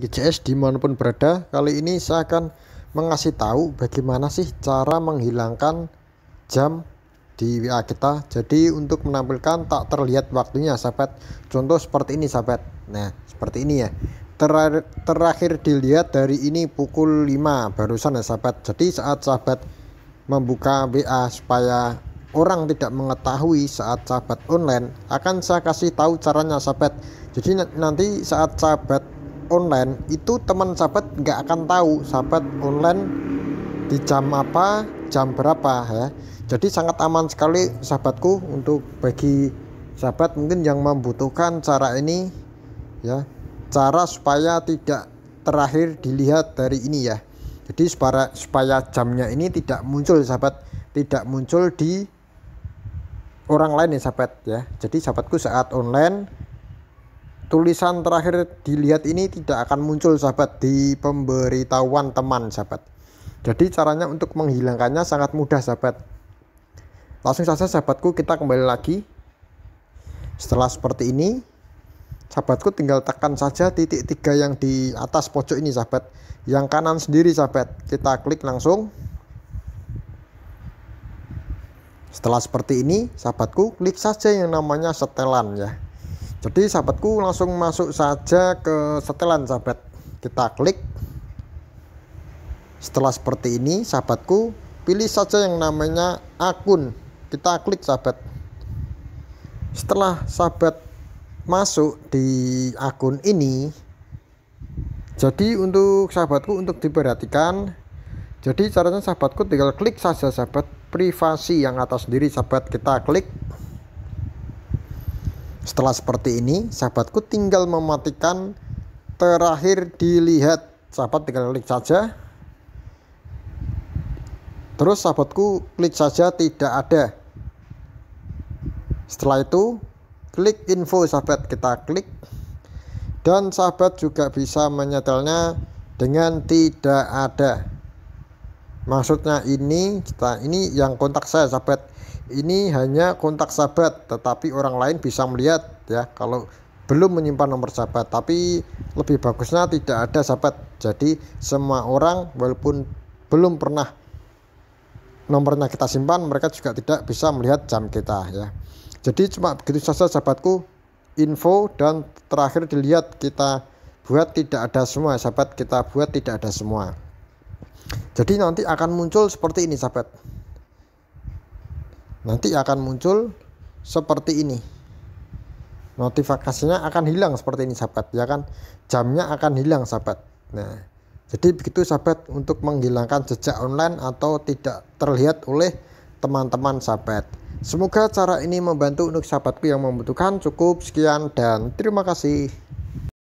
GCS dimanapun berada kali ini saya akan mengasih tahu bagaimana sih cara menghilangkan jam di WA kita jadi untuk menampilkan tak terlihat waktunya sahabat contoh seperti ini sahabat nah seperti ini ya terakhir, terakhir dilihat dari ini pukul 5 barusan ya sahabat jadi saat sahabat membuka WA supaya orang tidak mengetahui saat sahabat online akan saya kasih tahu caranya sahabat jadi nanti saat sahabat online itu teman sahabat nggak akan tahu sahabat online di jam apa jam berapa ya jadi sangat aman sekali sahabatku untuk bagi sahabat mungkin yang membutuhkan cara ini ya cara supaya tidak terakhir dilihat dari ini ya jadi supaya, supaya jamnya ini tidak muncul sahabat tidak muncul di orang lain ya sahabat ya jadi sahabatku saat online tulisan terakhir dilihat ini tidak akan muncul sahabat di pemberitahuan teman sahabat jadi caranya untuk menghilangkannya sangat mudah sahabat langsung saja sahabatku kita kembali lagi setelah seperti ini sahabatku tinggal tekan saja titik tiga yang di atas pojok ini sahabat yang kanan sendiri sahabat kita klik langsung setelah seperti ini sahabatku klik saja yang namanya setelan ya jadi sahabatku langsung masuk saja ke setelan sahabat kita klik setelah seperti ini sahabatku pilih saja yang namanya akun kita klik sahabat setelah sahabat masuk di akun ini jadi untuk sahabatku untuk diperhatikan jadi caranya sahabatku tinggal klik saja sahabat privasi yang atas sendiri sahabat kita klik setelah seperti ini, sahabatku tinggal mematikan terakhir dilihat. Sahabat tinggal klik saja. Terus sahabatku klik saja tidak ada. Setelah itu, klik info sahabat kita klik. Dan sahabat juga bisa menyetelnya dengan tidak ada maksudnya ini kita ini yang kontak saya sahabat ini hanya kontak sahabat tetapi orang lain bisa melihat ya kalau belum menyimpan nomor sahabat tapi lebih bagusnya tidak ada sahabat jadi semua orang walaupun belum pernah nomornya kita simpan mereka juga tidak bisa melihat jam kita ya jadi cuma begitu saja sahabatku info dan terakhir dilihat kita buat tidak ada semua sahabat kita buat tidak ada semua jadi nanti akan muncul seperti ini sahabat. Nanti akan muncul seperti ini. Notifikasinya akan hilang seperti ini sahabat, ya kan? Jamnya akan hilang sahabat. Nah, jadi begitu sahabat untuk menghilangkan jejak online atau tidak terlihat oleh teman-teman sahabat. Semoga cara ini membantu untuk sahabatku yang membutuhkan. Cukup sekian dan terima kasih.